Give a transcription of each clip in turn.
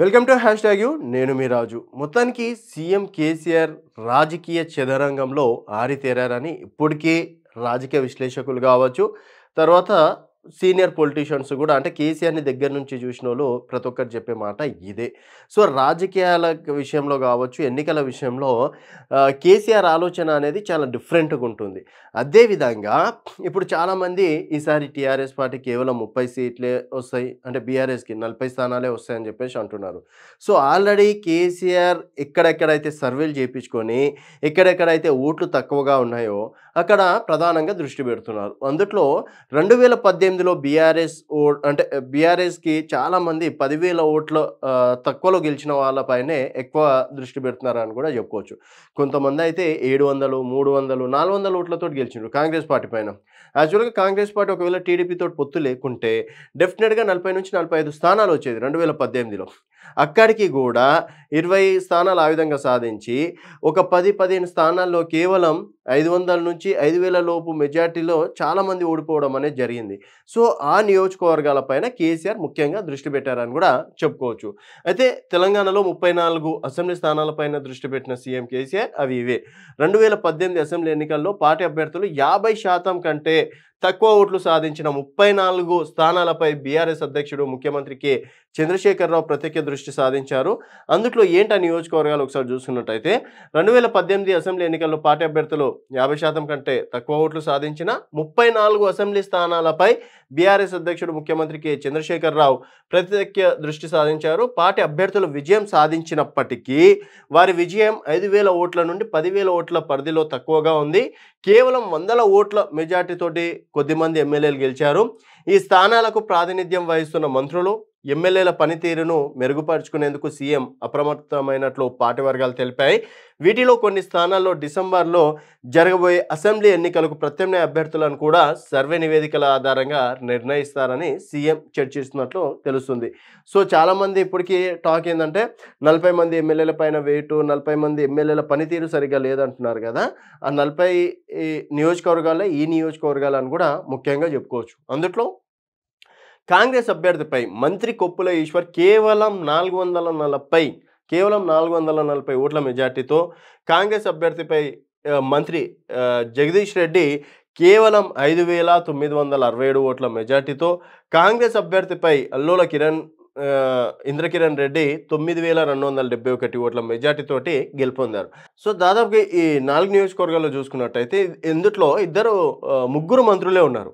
welcome to hashtag U నేను మీ రాజు మొత్తానికి సీఎం కేసీఆర్ రాజకీయ చదరంగంలో ఆరితేరారని ఇప్పటికే రాజకీయ విశ్లేషకులు కావచ్చు తర్వాత సీనియర్ పొలిటీషియన్స్ కూడా అంటే కేసీఆర్ని దగ్గర నుంచి చూసిన వాళ్ళు ప్రతి ఒక్కరు చెప్పే మాట ఇదే సో రాజకీయాల విషయంలో కావచ్చు ఎన్నికల విషయంలో కేసీఆర్ ఆలోచన అనేది చాలా డిఫరెంట్గా ఉంటుంది అదేవిధంగా ఇప్పుడు చాలామంది ఈసారి టీఆర్ఎస్ పార్టీ కేవలం ముప్పై సీట్లే వస్తాయి అంటే బీఆర్ఎస్కి నలభై స్థానాలే వస్తాయని చెప్పేసి అంటున్నారు సో ఆల్రెడీ కేసీఆర్ ఎక్కడెక్కడైతే సర్వేలు చేయించుకొని ఎక్కడెక్కడైతే ఓట్లు తక్కువగా ఉన్నాయో అక్కడ ప్రధానంగా దృష్టి పెడుతున్నారు అందుట్లో రెండు వేల పద్దెనిమిది ఇందులో బీఆర్ఎస్ ఓ అంటే బీఆర్ఎస్కి చాలామంది పదివేల ఓట్ల తక్కువలో గెలిచిన వాళ్ళపైనే ఎక్కువ దృష్టి పెడుతున్నారని కూడా చెప్పుకోవచ్చు కొంతమంది అయితే ఏడు వందలు మూడు వందలు నాలుగు వందల ఓట్లతో గెలిచినారు కాంగ్రెస్ పార్టీ పైన యాక్చువల్గా కాంగ్రెస్ పార్టీ ఒకవేళ టీడీపీతో పొత్తు లేకుంటే డెఫినెట్గా నలభై నుంచి నలభై ఐదు స్థానాలు వచ్చేది రెండు వేల పద్దెనిమిదిలో అక్కడికి కూడా ఇరవై స్థానాలు ఆ విధంగా సాధించి ఒక పది పదిహేను స్థానాల్లో కేవలం ఐదు వందల నుంచి ఐదు వేల లోపు మెజార్టీలో చాలామంది ఓడిపోవడం అనేది జరిగింది సో ఆ నియోజకవర్గాల పైన కేసీఆర్ ముఖ్యంగా దృష్టి పెట్టారని కూడా చెప్పుకోవచ్చు అయితే తెలంగాణలో ముప్పై నాలుగు అసెంబ్లీ స్థానాలపైన దృష్టి పెట్టిన సీఎం కేసీఆర్ అవి ఇవే రెండు వేల పద్దెనిమిది అసెంబ్లీ ఎన్నికల్లో పార్టీ అభ్యర్థులు యాభై శాతం కంటే తక్కువ ఓట్లు సాధించిన ముప్పై నాలుగు స్థానాలపై బీఆర్ఎస్ అధ్యక్షుడు ముఖ్యమంత్రి కె చంద్రశేఖరరావు ప్రత్యేక దృష్టి సాధించారు అందుట్లో ఆ నియోజకవర్గాలు ఒకసారి చూసుకున్నట్టయితే రెండు వేల పద్దెనిమిది అసెంబ్లీ ఎన్నికల్లో పార్టీ అభ్యర్థులు యాభై శాతం కంటే తక్కువ ఓట్లు సాధించిన ముప్పై నాలుగు అసెంబ్లీ స్థానాలపై బీఆర్ఎస్ అధ్యక్షుడు ముఖ్యమంత్రి కె చంద్రశేఖరరావు ప్రత్యేక దృష్టి సాధించారు పార్టీ అభ్యర్థులు విజయం సాధించినప్పటికీ వారి విజయం ఐదు వేల ఓట్ల నుండి పదివేల ఓట్ల పరిధిలో తక్కువగా ఉంది కేవలం వందల ఓట్ల మెజార్టీతోటి కొద్దిమంది ఎమ్మెల్యేలు గెలిచారు ఈ స్థానాలకు ప్రాతినిధ్యం వహిస్తున్న మంత్రులు ఎమ్మెల్యేల పనితీరును మెరుగుపరుచుకునేందుకు సీఎం అప్రమత్తమైనట్లు పార్టీ వర్గాలు తెలిపాయి వీటిలో కొన్ని స్థానాల్లో డిసెంబర్లో జరగబోయే అసెంబ్లీ ఎన్నికలకు ప్రత్యామ్నాయ అభ్యర్థులను కూడా సర్వే నివేదికల ఆధారంగా నిర్ణయిస్తారని సీఎం చర్చిస్తున్నట్లు తెలుస్తుంది సో చాలామంది ఇప్పటికీ టాక్ ఏంటంటే నలభై మంది ఎమ్మెల్యేల పైన వేటు నలభై మంది ఎమ్మెల్యేల పనితీరు సరిగ్గా లేదంటున్నారు కదా ఆ నలభై నియోజకవర్గాల్లో ఈ నియోజకవర్గాలను కూడా ముఖ్యంగా చెప్పుకోవచ్చు అందుట్లో కాంగ్రెస్ అభ్యర్థిపై మంత్రి కొప్పుల ఈశ్వర్ కేవలం నాలుగు వందల నలభై కేవలం నాలుగు వందల నలభై ఓట్ల మెజార్టీతో కాంగ్రెస్ అభ్యర్థిపై మంత్రి జగదీష్ రెడ్డి కేవలం ఐదు వేల తొమ్మిది వందల అరవై ఏడు ఓట్ల మెజార్టీతో కాంగ్రెస్ అభ్యర్థిపై అల్లుల కిరణ్ ఇంద్రకిరణ్ రెడ్డి తొమ్మిది వేల రెండు వందల డెబ్బై ఒకటి ఓట్ల మెజార్టీతోటి గెలుపొందారు సో దాదాపుగా ఈ నాలుగు నియోజకవర్గాల్లో చూసుకున్నట్టయితే ఇందుట్లో ఇద్దరు ముగ్గురు మంత్రులే ఉన్నారు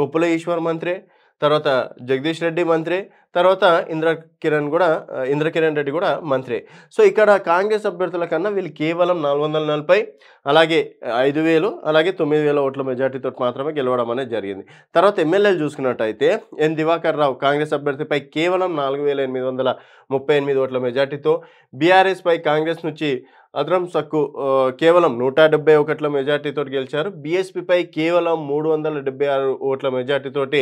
కొప్పుల ఈశ్వర్ మంత్రి తర్వాత జగదీష్ రెడ్డి మంత్రి తర్వాత ఇంద్ర కిరణ్ కూడా ఇంద్రకిరణ్ రెడ్డి కూడా మంత్రి సో ఇక్కడ కాంగ్రెస్ అభ్యర్థుల కన్నా వీళ్ళు కేవలం నాలుగు వందల నలభై అలాగే ఐదు వేలు అలాగే తొమ్మిది వేల ఓట్ల మెజార్టీతో మాత్రమే గెలవడం అనేది జరిగింది తర్వాత ఎమ్మెల్యేలు చూసుకున్నట్టయితే ఎన్ దివాకర్ రావు కాంగ్రెస్ అభ్యర్థిపై కేవలం నాలుగు వేల ఎనిమిది వందల ముప్పై ఎనిమిది ఓట్ల మెజార్టీతో బీఆర్ఎస్పై కాంగ్రెస్ నుంచి అద్రం సక్కు కేవలం నూట డెబ్బై ఒకట్ల మెజార్టీతో గెలిచారు బీఎస్పీపై కేవలం మూడు వందల డెబ్బై ఆరు ఓట్ల మెజార్టీతోటి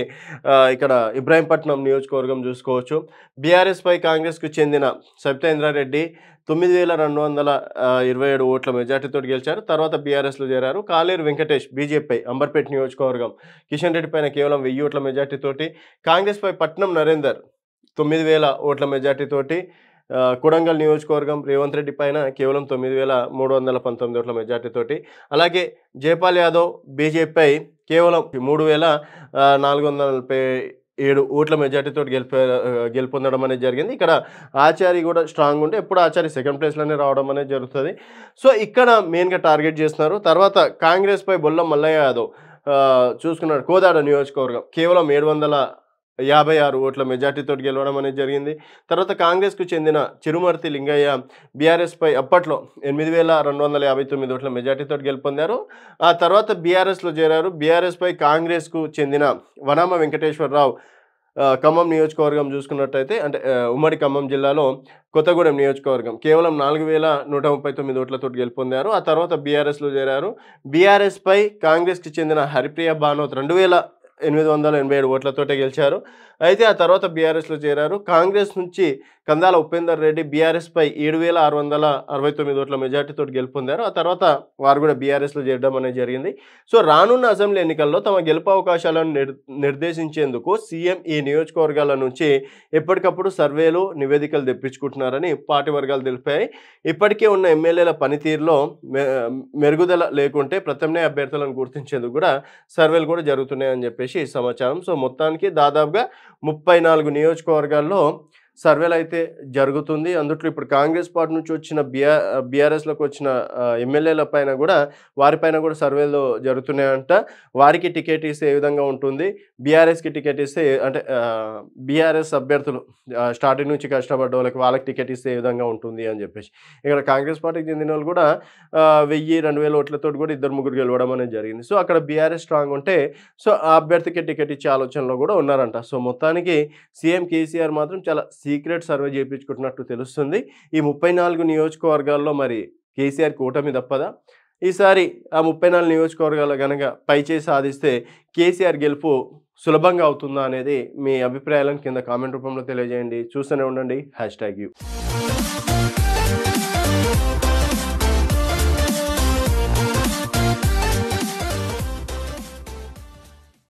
ఇక్కడ ఇబ్రాహీంపట్నం నియోజకవర్గం చూసుకోవచ్చు బీఆర్ఎస్పై కాంగ్రెస్కు చెందిన సబితేంద్రారెడ్డి తొమ్మిది వేల రెండు వందల ఇరవై ఏడు ఓట్ల మెజార్టీతో గెలిచారు తర్వాత బీఆర్ఎస్లో చేరారు కాలేరు వెంకటేష్ బీజేపీపై అంబర్పేట నియోజకవర్గం కిషన్ రెడ్డి పైన కేవలం వెయ్యి ఓట్ల మెజార్టీతోటి కాంగ్రెస్పై పట్నం నరేందర్ తొమ్మిది వేల ఓట్ల మెజార్టీతోటి కొడంగల్ నియోజకవర్గం రేవంత్ రెడ్డి పైన కేవలం తొమ్మిది వేల మూడు వందల పంతొమ్మిది ఓట్ల మెజార్టీతోటి అలాగే జయపాల్ యాదవ్ బీజేపీపై కేవలం మూడు వేల నాలుగు వందల నలభై ఏడు ఓట్ల మెజార్టీతో గెలిపే గెలుపొందడం అనేది జరిగింది ఇక్కడ ఆచారి కూడా స్ట్రాంగ్ ఉంటే ఎప్పుడు ఆచారి సెకండ్ ప్లేస్లోనే రావడం అనేది జరుగుతుంది సో ఇక్కడ మెయిన్గా టార్గెట్ చేస్తున్నారు తర్వాత కాంగ్రెస్పై బొల్ల మల్లయ్య యాదవ్ చూసుకున్నాడు కోదాడ నియోజకవర్గం కేవలం ఏడు వందల యాభై ఆరు ఓట్ల మెజార్టీతో గెలవడం అనేది జరిగింది తర్వాత కాంగ్రెస్కు చెందిన చిరుమర్తి లింగయ్య బీఆర్ఎస్పై అప్పట్లో ఎనిమిది వేల రెండు వందల యాభై తొమ్మిది ఓట్ల మెజార్టీతో గెలుపొందారు ఆ తర్వాత బీఆర్ఎస్లో చేరారు బీఆర్ఎస్పై కాంగ్రెస్కు చెందిన వనామ వెంకటేశ్వరరావు ఖమ్మం నియోజకవర్గం చూసుకున్నట్టయితే అంటే ఉమ్మడి ఖమ్మం జిల్లాలో కొత్తగూడెం నియోజకవర్గం కేవలం నాలుగు వేల నూట ముప్పై తొమ్మిది ఓట్లతో గెలుపొందారు ఆ తర్వాత బీఆర్ఎస్లో చేరారు బీఆర్ఎస్పై కాంగ్రెస్కి చెందిన హరిప్రియ భానోత్ రెండు వేల ఎనిమిది వందల ఎనభై ఏడు ఓట్లతోటే గెలిచారు అయితే ఆ తర్వాత బీఆర్ఎస్లో చేరారు కాంగ్రెస్ నుంచి కందాల ఉపేందర్ రెడ్డి బీఆర్ఎస్పై ఏడు వేల ఆరు వందల అరవై తొమ్మిది ఓట్ల మెజార్టీతో గెలుపొందారు ఆ తర్వాత వారు కూడా బీఆర్ఎస్లో చేరడం అనేది జరిగింది సో రానున్న అసెంబ్లీ ఎన్నికల్లో తమ గెలుపు అవకాశాలను నిర్దేశించేందుకు సీఎం ఈ నియోజకవర్గాల నుంచి ఎప్పటికప్పుడు సర్వేలు నివేదికలు తెప్పించుకుంటున్నారని పార్టీ వర్గాలు తెలిపాయి ఇప్పటికే ఉన్న ఎమ్మెల్యేల పనితీరులో మెరుగుదల లేకుంటే ప్రత్యామ్నాయ అభ్యర్థులను గుర్తించేందుకు కూడా సర్వేలు కూడా జరుగుతున్నాయని చెప్పేసి సమాచారం సో మొత్తానికి దాదాపుగా ముప్పై నాలుగు నియోజకవర్గాల్లో సర్వేలు అయితే జరుగుతుంది అందుట్లో ఇప్పుడు కాంగ్రెస్ పార్టీ నుంచి వచ్చిన బీఆర్ బీఆర్ఎస్లోకి వచ్చిన ఎమ్మెల్యేల పైన కూడా వారిపైన కూడా సర్వేలు జరుగుతున్నాయంట వారికి టికెట్ ఇస్తే ఏ విధంగా ఉంటుంది బీఆర్ఎస్కి టికెట్ ఇస్తే అంటే బీఆర్ఎస్ అభ్యర్థులు స్టార్టింగ్ నుంచి కష్టపడ్డ వాళ్ళకి వాళ్ళకి టికెట్ ఇస్తే ఏ విధంగా ఉంటుంది అని చెప్పేసి ఇక్కడ కాంగ్రెస్ పార్టీకి చెందిన వాళ్ళు కూడా వెయ్యి రెండు వేల ఓట్లతో కూడా ఇద్దరు ముగ్గురు గెలవడం అనేది జరిగింది సో అక్కడ బీఆర్ఎస్ స్ట్రాంగ్ ఉంటే సో ఆ అభ్యర్థికి టికెట్ ఇచ్చే ఆలోచనలో కూడా ఉన్నారంట సో మొత్తానికి సీఎం కేసీఆర్ మాత్రం చాలా సీక్రెట్ సర్వే చేయించుకుంటున్నట్టు తెలుస్తుంది ఈ ముప్పై నాలుగు నియోజకవర్గాల్లో మరి కేసీఆర్ కూటమి తప్పదా ఈసారి ఆ ముప్పై నాలుగు నియోజకవర్గాలు కనుక పైచే సాధిస్తే కేసీఆర్ గెలుపు సులభంగా అవుతుందా అనేది మీ అభిప్రాయాలను కింద కామెంట్ రూపంలో తెలియజేయండి చూస్తూనే ఉండండి హ్యాష్ ట్యాగ్ యూ